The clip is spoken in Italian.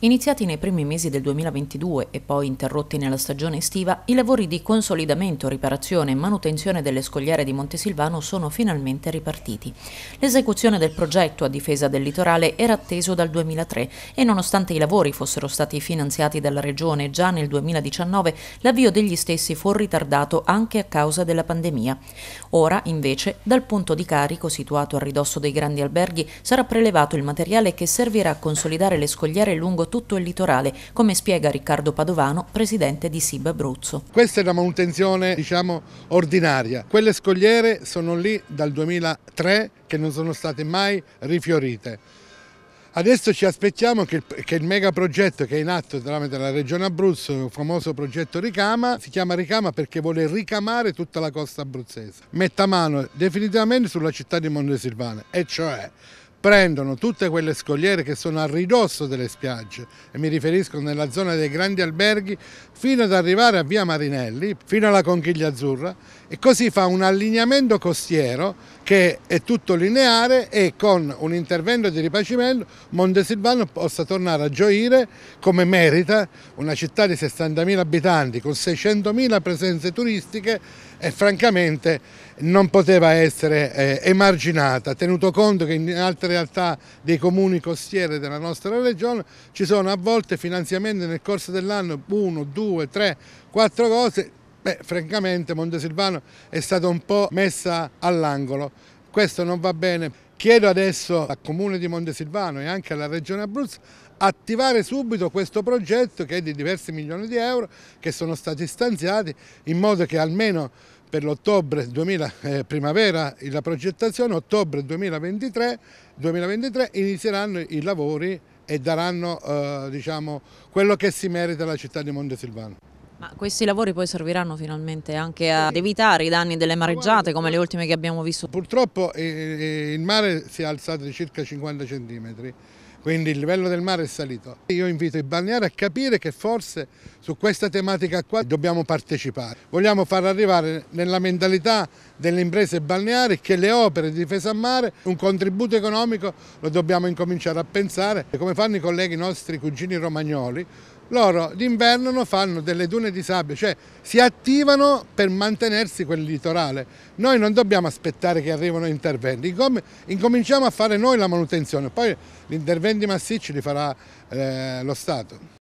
Iniziati nei primi mesi del 2022 e poi interrotti nella stagione estiva, i lavori di consolidamento, riparazione e manutenzione delle scogliere di Montesilvano sono finalmente ripartiti. L'esecuzione del progetto a difesa del litorale era atteso dal 2003 e nonostante i lavori fossero stati finanziati dalla Regione già nel 2019, l'avvio degli stessi fu ritardato anche a causa della pandemia. Ora, invece, dal punto di carico situato a ridosso dei grandi alberghi sarà prelevato il materiale che servirà a consolidare le scogliere lungo tutto il litorale, come spiega Riccardo Padovano, presidente di SIB Abruzzo. Questa è una manutenzione diciamo, ordinaria. Quelle scogliere sono lì dal 2003 che non sono state mai rifiorite. Adesso ci aspettiamo che, che, il mega progetto che è in atto tramite la Regione Abruzzo, il famoso progetto Ricama, si chiama Ricama perché vuole ricamare tutta la costa abruzzese. Metta mano definitivamente sulla città di Montesilvana, e cioè prendono tutte quelle scogliere che sono a ridosso delle spiagge e mi riferisco nella zona dei grandi alberghi fino ad arrivare a via Marinelli, fino alla Conchiglia Azzurra e così fa un allineamento costiero che è tutto lineare e con un intervento di ripacimento Montesilvano possa tornare a gioire come merita una città di 60.000 abitanti con 600.000 presenze turistiche e francamente non poteva essere eh, emarginata, tenuto conto che in altre realtà dei comuni costieri della nostra regione, ci sono a volte finanziamenti nel corso dell'anno, uno, due, tre, quattro cose, beh francamente Montesilvano è stata un po' messa all'angolo, questo non va bene. Chiedo adesso al Comune di Montesilvano e anche alla Regione Abruzzo attivare subito questo progetto che è di diversi milioni di euro che sono stati stanziati in modo che almeno per l'ottobre eh, primavera la progettazione, ottobre 2023, 2023 inizieranno i lavori e daranno eh, diciamo, quello che si merita la città di Montesilvano. Ma questi lavori poi serviranno finalmente anche ad evitare i danni delle mareggiate come le ultime che abbiamo visto? Purtroppo eh, eh, il mare si è alzato di circa 50 centimetri quindi il livello del mare è salito. Io invito i balneari a capire che forse su questa tematica qua dobbiamo partecipare. Vogliamo far arrivare nella mentalità delle imprese balneari che le opere di difesa a mare, un contributo economico lo dobbiamo incominciare a pensare, come fanno i colleghi nostri cugini romagnoli, loro d'inverno fanno delle dune di sabbia, cioè si attivano per mantenersi quel litorale. Noi non dobbiamo aspettare che arrivino interventi, incominciamo a fare noi la manutenzione, poi gli interventi massicci li farà eh, lo Stato.